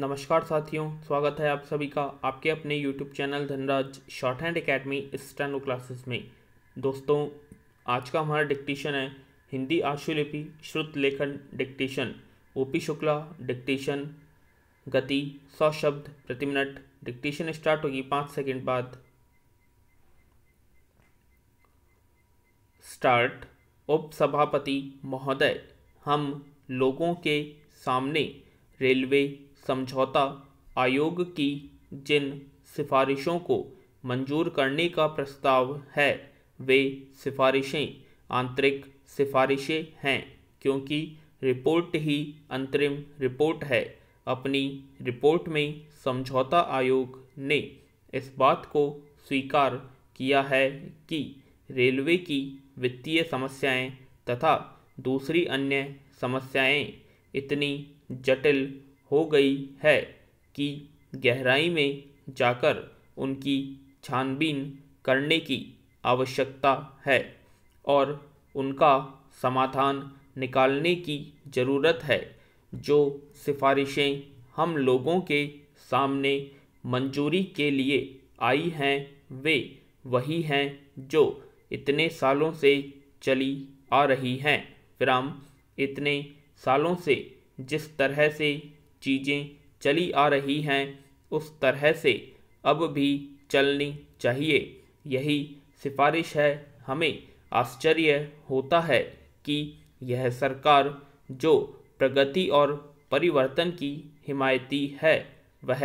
नमस्कार साथियों स्वागत है आप सभी का आपके अपने YouTube channel Dhanraj shorthand academy steno classes में दोस्तों आज का हमारा डिक्टेशन है हिंदी आशुलिपि श्रुत लेखन डिक्टेशन ओपी शुक्ला डिक्टेशन गति सौ शब्द प्रति मिनट डिक्टेशन स्टार्ट होगी पाँच सेकंड बाद स्टार्ट उपसभापति महोदय हम लोगों के सामने रेलवे समझौता आयोग की जिन सिफारिशों को मंजूर करने का प्रस्ताव है वे सिफारिशें आंतरिक सिफारिशें हैं क्योंकि रिपोर्ट ही अंतरिम रिपोर्ट है अपनी रिपोर्ट में समझौता आयोग ने इस बात को स्वीकार किया है कि रेलवे की वित्तीय समस्याएं तथा दूसरी अन्य समस्याएं इतनी जटिल हो गई है कि गहराई में जाकर उनकी छानबीन करने की आवश्यकता है और उनका समाधान निकालने की ज़रूरत है जो सिफारिशें हम लोगों के सामने मंजूरी के लिए आई हैं वे वही हैं जो इतने सालों से चली आ रही हैं विराम इतने सालों से जिस तरह से चीज़ें चली आ रही हैं उस तरह से अब भी चलनी चाहिए यही सिफारिश है हमें आश्चर्य होता है कि यह सरकार जो प्रगति और परिवर्तन की हिमायती है वह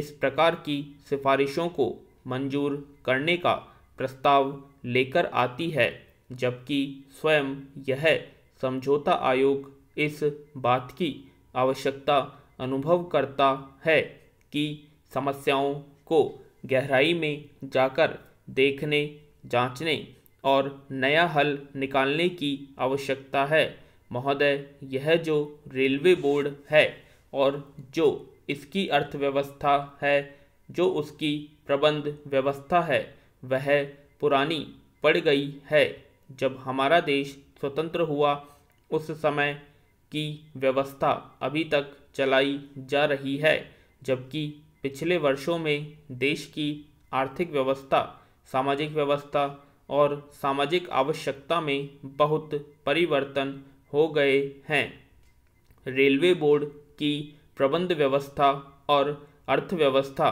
इस प्रकार की सिफारिशों को मंजूर करने का प्रस्ताव लेकर आती है जबकि स्वयं यह समझौता आयोग इस बात की आवश्यकता अनुभव करता है कि समस्याओं को गहराई में जाकर देखने जांचने और नया हल निकालने की आवश्यकता है महोदय यह जो रेलवे बोर्ड है और जो इसकी अर्थव्यवस्था है जो उसकी प्रबंध व्यवस्था है वह पुरानी पड़ गई है जब हमारा देश स्वतंत्र हुआ उस समय की व्यवस्था अभी तक चलाई जा रही है जबकि पिछले वर्षों में देश की आर्थिक व्यवस्था सामाजिक व्यवस्था और सामाजिक आवश्यकता में बहुत परिवर्तन हो गए हैं रेलवे बोर्ड की प्रबंध व्यवस्था और अर्थव्यवस्था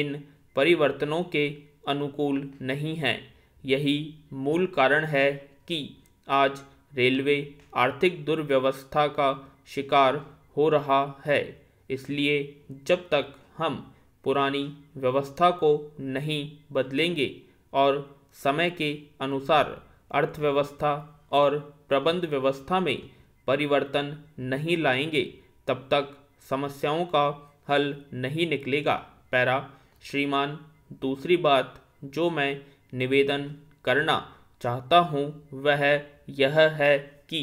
इन परिवर्तनों के अनुकूल नहीं है यही मूल कारण है कि आज रेलवे आर्थिक दुर्व्यवस्था का शिकार हो रहा है इसलिए जब तक हम पुरानी व्यवस्था को नहीं बदलेंगे और समय के अनुसार अर्थव्यवस्था और प्रबंध व्यवस्था में परिवर्तन नहीं लाएंगे तब तक समस्याओं का हल नहीं निकलेगा पैरा श्रीमान दूसरी बात जो मैं निवेदन करना चाहता हूँ वह यह है कि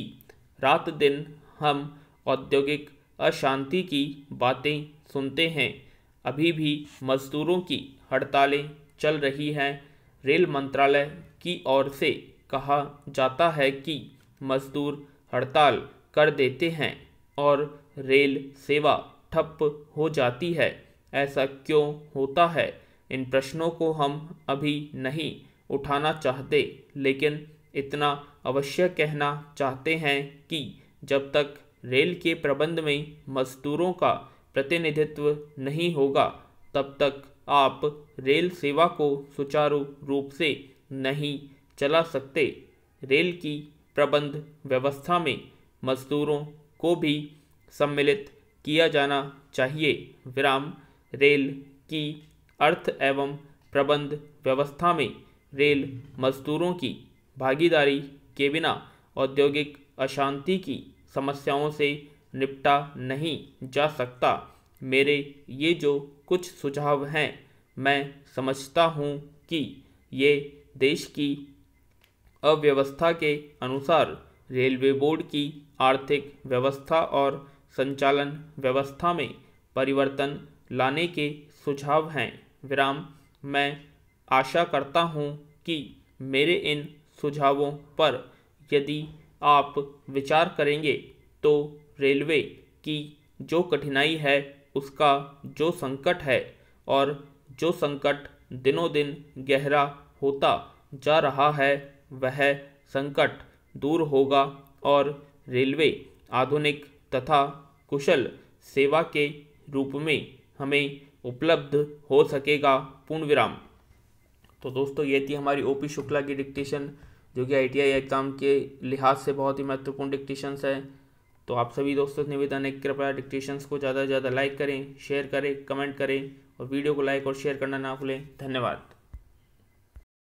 रात दिन हम औद्योगिक अशांति की बातें सुनते हैं अभी भी मजदूरों की हड़तालें चल रही हैं रेल मंत्रालय की ओर से कहा जाता है कि मजदूर हड़ताल कर देते हैं और रेल सेवा ठप हो जाती है ऐसा क्यों होता है इन प्रश्नों को हम अभी नहीं उठाना चाहते लेकिन इतना अवश्य कहना चाहते हैं कि जब तक रेल के प्रबंध में मजदूरों का प्रतिनिधित्व नहीं होगा तब तक आप रेल सेवा को सुचारू रूप से नहीं चला सकते रेल की प्रबंध व्यवस्था में मजदूरों को भी सम्मिलित किया जाना चाहिए विराम रेल की अर्थ एवं प्रबंध व्यवस्था में रेल मजदूरों की भागीदारी के बिना औद्योगिक अशांति की समस्याओं से निपटा नहीं जा सकता मेरे ये जो कुछ सुझाव हैं मैं समझता हूँ कि ये देश की अव्यवस्था के अनुसार रेलवे बोर्ड की आर्थिक व्यवस्था और संचालन व्यवस्था में परिवर्तन लाने के सुझाव हैं विराम मैं आशा करता हूँ कि मेरे इन सुझावों पर यदि आप विचार करेंगे तो रेलवे की जो कठिनाई है उसका जो संकट है और जो संकट दिनों दिन गहरा होता जा रहा है वह संकट दूर होगा और रेलवे आधुनिक तथा कुशल सेवा के रूप में हमें उपलब्ध हो सकेगा पूर्ण विराम तो दोस्तों ये थी हमारी ओपी शुक्ला की डिक्टेशन जो कि आईटीआई एग्ज़ाम के लिहाज से बहुत ही महत्वपूर्ण डिक्टेशंस है तो आप सभी दोस्तों से निवेदन है कृपया डिक्टेशंस को ज़्यादा से ज़्यादा लाइक करें शेयर करें कमेंट करें और वीडियो को लाइक और शेयर करना ना भूलें धन्यवाद